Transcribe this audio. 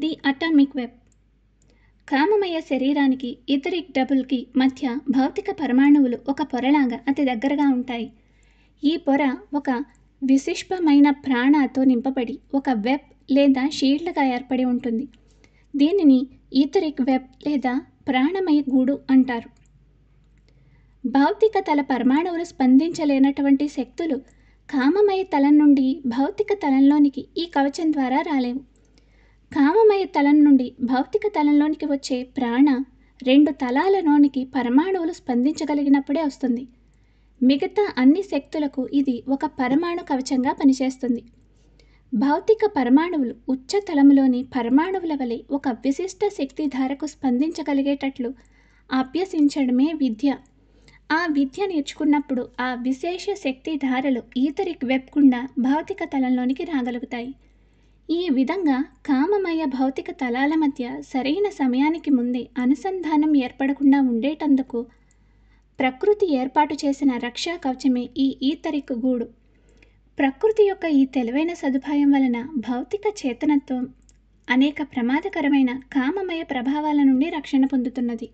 the atomic web కామమయ శరీరానికి etheric డబుల్కి మధ్య భౌతిక పరమాణువులు ఒక పొరలాగా అతి దగ్గరగా ఉంటాయి ఈ పొర ఒక విశిష్టమైన ప్రాణతో నింపబడి ఒక వెబ్ లేదా షీల్డ్గా ఏర్పడి ఉంటుంది దీనిని ఈథరిక్ వెబ్ లేదా ప్రాణమయ గూడు అంటారు భౌతిక తల పరమాణువులు స్పందించలేనటువంటి శక్తులు కామమయ తలం నుండి భౌతిక తలంలోనికి ఈ కవచం ద్వారా రాలేవు కామమయ తలం నుండి భౌతిక తలంలోనికి వచ్చే ప్రాణ రెండు తలాలలోనికి పరమాణువులు స్పందించగలిగినప్పుడే వస్తుంది మిగతా అన్ని శక్తులకు ఇది ఒక పరమాణు కవచంగా పనిచేస్తుంది భౌతిక పరమాణువులు ఉచ్చ తలములోని పరమాణువుల వలె ఒక విశిష్ట శక్తి ధారకు స్పందించగలిగేటట్లు అభ్యసించడమే విద్య ఆ విద్య నేర్చుకున్నప్పుడు ఆ విశేష శక్తి ధారలు ఈతరి వెప్కుండా భౌతిక తలంలోనికి రాగలుగుతాయి ఈ విధంగా కామమయ భౌతిక తలాల మధ్య సరైన సమయానికి ముందే అనుసంధానం ఏర్పడకుండా ఉండేటందుకు ప్రకృతి ఏర్పాటు చేసిన రక్షా కవచమే ఈ ఈతరిక్ గూడు ప్రకృతి యొక్క ఈ తెలివైన సదుపాయం వలన భౌతిక చేతనత్వం అనేక ప్రమాదకరమైన కామమయ ప్రభావాల నుండి రక్షణ పొందుతున్నది